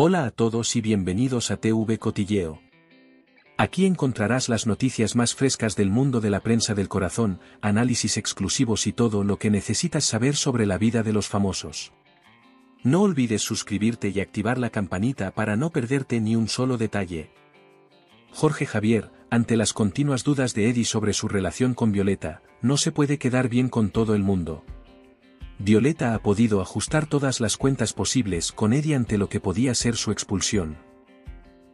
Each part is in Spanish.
Hola a todos y bienvenidos a TV Cotilleo. Aquí encontrarás las noticias más frescas del mundo de la prensa del corazón, análisis exclusivos y todo lo que necesitas saber sobre la vida de los famosos. No olvides suscribirte y activar la campanita para no perderte ni un solo detalle. Jorge Javier, ante las continuas dudas de Eddie sobre su relación con Violeta, no se puede quedar bien con todo el mundo. Violeta ha podido ajustar todas las cuentas posibles con Eddie ante lo que podía ser su expulsión.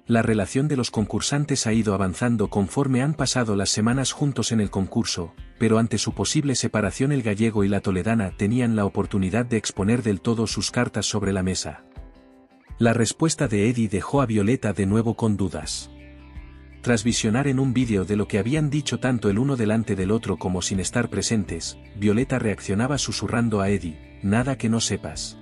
La relación de los concursantes ha ido avanzando conforme han pasado las semanas juntos en el concurso, pero ante su posible separación el gallego y la toledana tenían la oportunidad de exponer del todo sus cartas sobre la mesa. La respuesta de Eddie dejó a Violeta de nuevo con dudas tras visionar en un vídeo de lo que habían dicho tanto el uno delante del otro como sin estar presentes, Violeta reaccionaba susurrando a Eddie, nada que no sepas.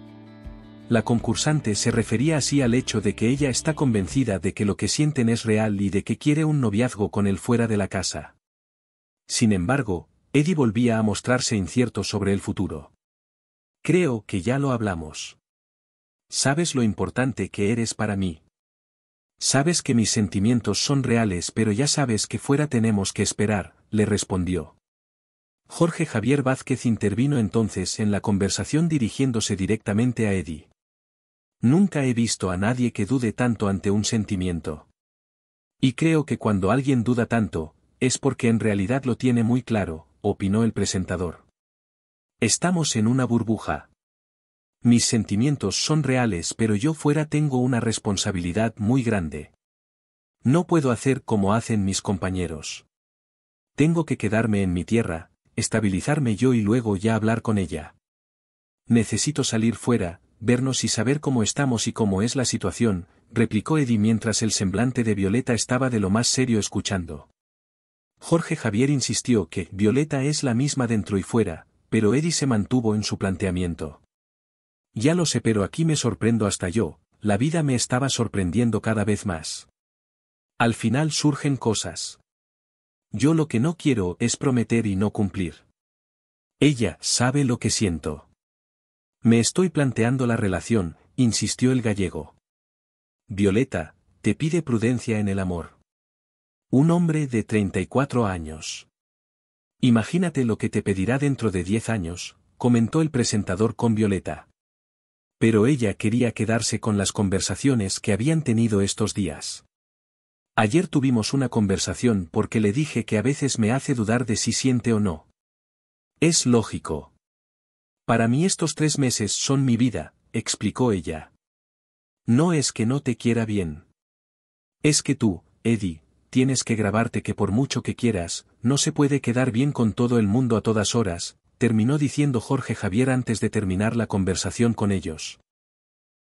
La concursante se refería así al hecho de que ella está convencida de que lo que sienten es real y de que quiere un noviazgo con él fuera de la casa. Sin embargo, Eddie volvía a mostrarse incierto sobre el futuro. Creo que ya lo hablamos. Sabes lo importante que eres para mí. Sabes que mis sentimientos son reales pero ya sabes que fuera tenemos que esperar, le respondió. Jorge Javier Vázquez intervino entonces en la conversación dirigiéndose directamente a Eddie. Nunca he visto a nadie que dude tanto ante un sentimiento. Y creo que cuando alguien duda tanto, es porque en realidad lo tiene muy claro, opinó el presentador. Estamos en una burbuja, mis sentimientos son reales pero yo fuera tengo una responsabilidad muy grande. No puedo hacer como hacen mis compañeros. Tengo que quedarme en mi tierra, estabilizarme yo y luego ya hablar con ella. Necesito salir fuera, vernos y saber cómo estamos y cómo es la situación, replicó Eddie mientras el semblante de Violeta estaba de lo más serio escuchando. Jorge Javier insistió que Violeta es la misma dentro y fuera, pero Eddie se mantuvo en su planteamiento. Ya lo sé pero aquí me sorprendo hasta yo, la vida me estaba sorprendiendo cada vez más. Al final surgen cosas. Yo lo que no quiero es prometer y no cumplir. Ella sabe lo que siento. Me estoy planteando la relación, insistió el gallego. Violeta, te pide prudencia en el amor. Un hombre de 34 años. Imagínate lo que te pedirá dentro de 10 años, comentó el presentador con Violeta pero ella quería quedarse con las conversaciones que habían tenido estos días. Ayer tuvimos una conversación porque le dije que a veces me hace dudar de si siente o no. Es lógico. Para mí estos tres meses son mi vida, explicó ella. No es que no te quiera bien. Es que tú, Eddie, tienes que grabarte que por mucho que quieras, no se puede quedar bien con todo el mundo a todas horas, terminó diciendo Jorge Javier antes de terminar la conversación con ellos.